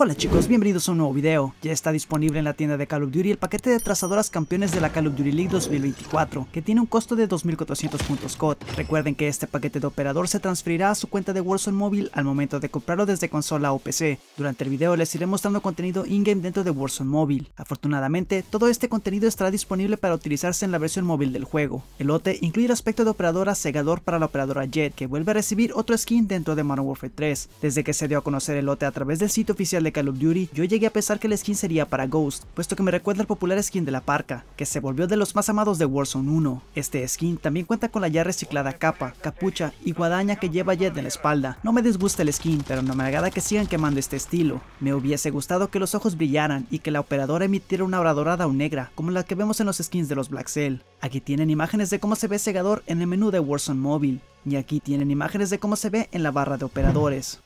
Hola chicos, bienvenidos a un nuevo video. Ya está disponible en la tienda de Call of Duty el paquete de trazadoras campeones de la Call of Duty League 2024, que tiene un costo de 2400 puntos COD. Recuerden que este paquete de operador se transferirá a su cuenta de Warzone móvil al momento de comprarlo desde consola o PC. Durante el video les iré mostrando contenido in-game dentro de Warzone móvil. Afortunadamente, todo este contenido estará disponible para utilizarse en la versión móvil del juego. El lote incluye el aspecto de operadora Segador para la operadora Jet, que vuelve a recibir otro skin dentro de Modern Warfare 3. Desde que se dio a conocer el lote a través del sitio oficial de de Call of Duty, yo llegué a pensar que el skin sería para Ghost, puesto que me recuerda al popular skin de la parca, que se volvió de los más amados de Warzone 1. Este skin también cuenta con la ya reciclada capa, capucha y guadaña que lleva Jet en la espalda. No me disgusta el skin, pero no me agrada que sigan quemando este estilo. Me hubiese gustado que los ojos brillaran y que la operadora emitiera una obra dorada o negra, como la que vemos en los skins de los Black Cell. Aquí tienen imágenes de cómo se ve segador en el menú de Warzone móvil, y aquí tienen imágenes de cómo se ve en la barra de operadores.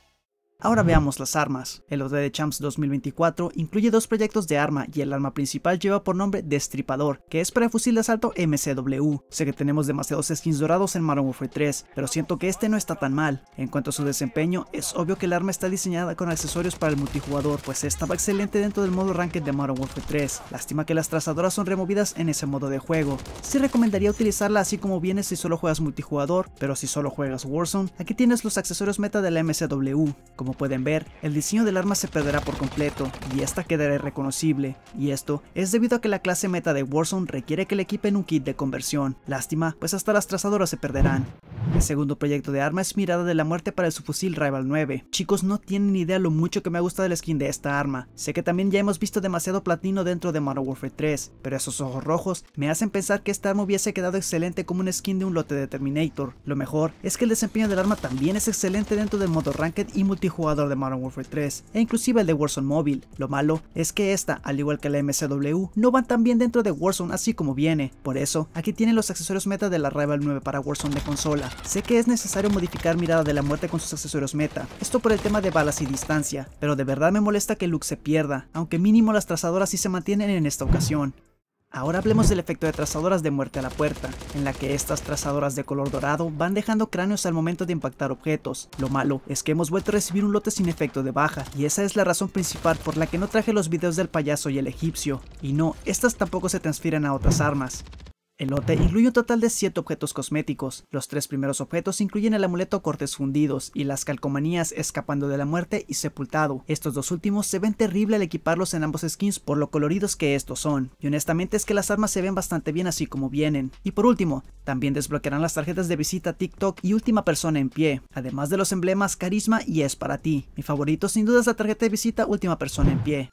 Ahora veamos las armas. El OD de Champs 2024 incluye dos proyectos de arma y el arma principal lleva por nombre Destripador, que es para el fusil de asalto MCW. Sé que tenemos demasiados skins dorados en Modern Warfare 3, pero siento que este no está tan mal. En cuanto a su desempeño, es obvio que el arma está diseñada con accesorios para el multijugador, pues estaba excelente dentro del modo Ranked de Modern Warfare 3. Lástima que las trazadoras son removidas en ese modo de juego. Se recomendaría utilizarla así como viene si solo juegas multijugador, pero si solo juegas Warzone, aquí tienes los accesorios meta de la MCW. Como pueden ver, el diseño del arma se perderá por completo y esta quedará irreconocible, y esto es debido a que la clase meta de Warzone requiere que le equipen un kit de conversión. Lástima, pues hasta las trazadoras se perderán. El segundo proyecto de arma es Mirada de la Muerte para el subfusil Rival 9. Chicos, no tienen idea lo mucho que me gusta el skin de esta arma. Sé que también ya hemos visto demasiado platino dentro de Modern Warfare 3, pero esos ojos rojos me hacen pensar que esta arma hubiese quedado excelente como un skin de un lote de Terminator. Lo mejor es que el desempeño del arma también es excelente dentro del modo Ranked y multijugador de Modern Warfare 3, e inclusive el de Warzone móvil. Lo malo es que esta, al igual que la MCW, no van tan bien dentro de Warzone así como viene. Por eso, aquí tienen los accesorios meta de la Rival 9 para Warzone de consola. Sé que es necesario modificar Mirada de la Muerte con sus accesorios meta, esto por el tema de balas y distancia, pero de verdad me molesta que Luke se pierda, aunque mínimo las trazadoras sí se mantienen en esta ocasión. Ahora hablemos del efecto de trazadoras de muerte a la puerta, en la que estas trazadoras de color dorado van dejando cráneos al momento de impactar objetos. Lo malo es que hemos vuelto a recibir un lote sin efecto de baja, y esa es la razón principal por la que no traje los videos del payaso y el egipcio. Y no, estas tampoco se transfieren a otras armas. El lote incluye un total de 7 objetos cosméticos. Los tres primeros objetos incluyen el amuleto cortes fundidos y las calcomanías escapando de la muerte y sepultado. Estos dos últimos se ven terrible al equiparlos en ambos skins por lo coloridos que estos son. Y honestamente es que las armas se ven bastante bien así como vienen. Y por último, también desbloquearán las tarjetas de visita TikTok y última persona en pie, además de los emblemas carisma y es para ti. Mi favorito sin duda es la tarjeta de visita última persona en pie.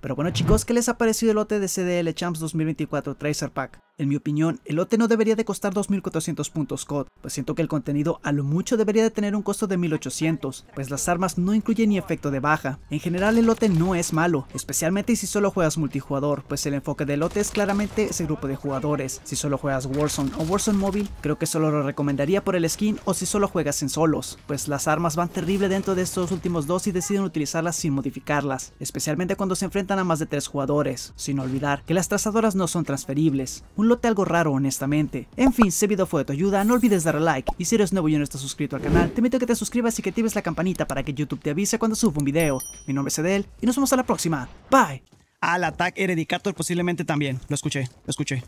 Pero bueno chicos, ¿qué les ha parecido el lote de CDL Champs 2024 Tracer Pack? En mi opinión, el lote no debería de costar 2.400 puntos COD, pues siento que el contenido a lo mucho debería de tener un costo de 1.800, pues las armas no incluyen ni efecto de baja. En general el lote no es malo, especialmente si solo juegas multijugador, pues el enfoque del lote es claramente ese grupo de jugadores. Si solo juegas Warzone o Warzone móvil, creo que solo lo recomendaría por el skin o si solo juegas en solos, pues las armas van terrible dentro de estos últimos dos y deciden utilizarlas sin modificarlas, especialmente cuando se enfrentan a más de 3 jugadores, sin olvidar que las trazadoras no son transferibles lote algo raro, honestamente. En fin, si el video fue de tu ayuda, no olvides darle like. Y si eres nuevo y no estás suscrito al canal, te invito a que te suscribas y que actives la campanita para que YouTube te avise cuando suba un video. Mi nombre es Edel y nos vemos a la próxima. Bye. Al ataque Eredicator posiblemente también. Lo escuché, lo escuché.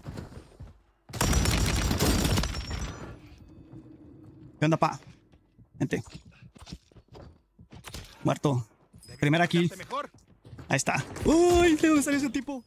¿Qué onda, pa? Gente. Muerto. Primera aquí. Ahí está. ¡Uy! ¿De dónde ese tipo?